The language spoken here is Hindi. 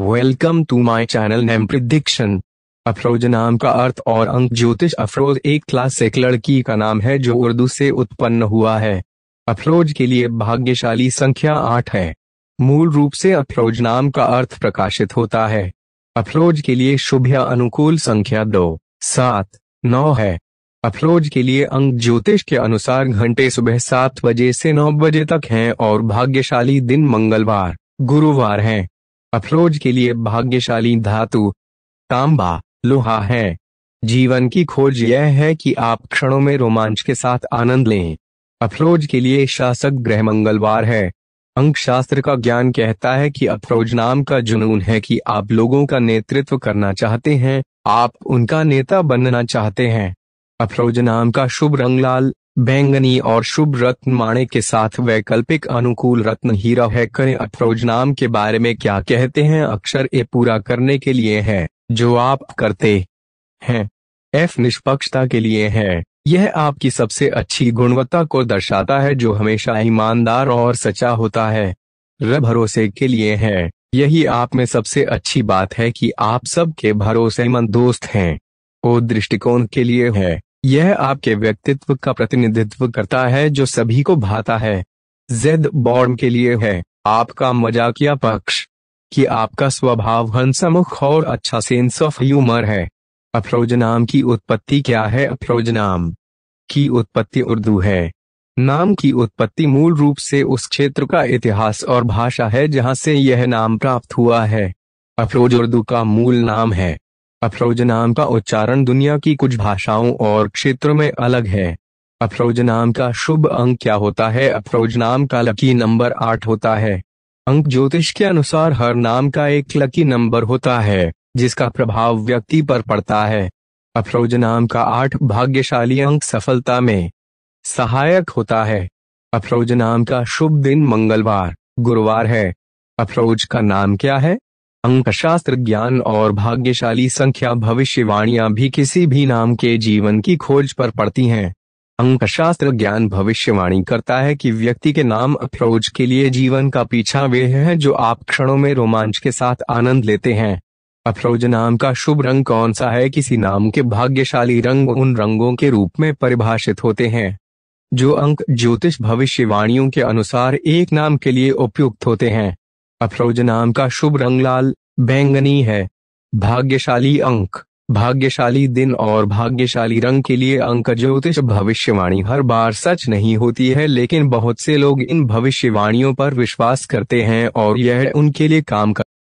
Welcome to my channel name prediction Afroz नाम का अर्थ और अंक ज्योतिष अफरोज एक क्लास एक लड़की का नाम है जो उर्दू से उत्पन्न हुआ है अफरोज के लिए भाग्यशाली संख्या आठ है मूल रूप से अफरोज नाम का अर्थ प्रकाशित होता है अफरोज के लिए शुभ या अनुकूल संख्या दो सात नौ है अफरोज के लिए अंक ज्योतिष के अनुसार घंटे सुबह सात बजे से नौ बजे तक हैं और भाग्यशाली दिन मंगलवार गुरुवार हैं। अफरोज के लिए भाग्यशाली धातु तांबा लोहा है जीवन की खोज यह है कि आप क्षणों में रोमांच के साथ आनंद लें अफरोज के लिए शासक ग्रह मंगलवार है अंक शास्त्र का ज्ञान कहता है कि अफरोज नाम का जुनून है कि आप लोगों का नेतृत्व करना चाहते हैं आप उनका नेता बनना चाहते हैं अफरोज नाम का शुभ रंग लाल बैंगनी और शुभ रत्न माणे के साथ वैकल्पिक अनुकूल रत्न हीरा है करें अठरोज नाम के बारे में क्या कहते हैं अक्षर ए पूरा करने के लिए है जो आप करते हैं एफ निष्पक्षता के लिए है यह आपकी सबसे अच्छी गुणवत्ता को दर्शाता है जो हमेशा ईमानदार और सच्चा होता है र भरोसे के लिए है यही आप में सबसे अच्छी बात है कि आप सबके भरोसेमंद दोस्त हैं ओ दृष्टिकोण के लिए है यह आपके व्यक्तित्व का प्रतिनिधित्व करता है जो सभी को भाता है जेड बॉर्ड के लिए है आपका मजाकिया पक्ष कि आपका स्वभाव हंसमुख और अच्छा सेंस ऑफ ह्यूमर है अफरोज नाम की उत्पत्ति क्या है अफरोज नाम की उत्पत्ति उर्दू है नाम की उत्पत्ति मूल रूप से उस क्षेत्र का इतिहास और भाषा है जहां से यह नाम प्राप्त हुआ है अफरोज उर्दू का मूल नाम है अफरोज नाम का उच्चारण दुनिया की कुछ भाषाओं और क्षेत्रों में अलग है अफरोज नाम का शुभ अंक क्या होता है अफरोज नाम का लकी नंबर आठ होता है अंक ज्योतिष के अनुसार हर नाम का एक लकी नंबर होता है जिसका प्रभाव व्यक्ति पर पड़ता है अफरोज नाम का आठ भाग्यशाली अंक सफलता में सहायक होता है अफरोज नाम का शुभ दिन मंगलवार गुरुवार है अफरोज का नाम क्या है अंकशास्त्र ज्ञान और भाग्यशाली संख्या भविष्यवाणियां भी किसी भी नाम के जीवन की खोज पर पड़ती हैं अंकशास्त्र ज्ञान भविष्यवाणी करता है कि व्यक्ति के नाम अप्रोच के लिए जीवन का पीछा वे हैं जो आप क्षणों में रोमांच के साथ आनंद लेते हैं अफरोज नाम का शुभ रंग कौन सा है किसी नाम के भाग्यशाली रंग उन रंगों के रूप में परिभाषित होते हैं जो अंक ज्योतिष भविष्यवाणियों के अनुसार एक नाम के लिए उपयुक्त होते हैं अफरोज नाम का शुभ रंग लाल बैंगनी है भाग्यशाली अंक भाग्यशाली दिन और भाग्यशाली रंग के लिए अंक ज्योतिष भविष्यवाणी हर बार सच नहीं होती है लेकिन बहुत से लोग इन भविष्यवाणियों पर विश्वास करते हैं और यह उनके लिए काम कर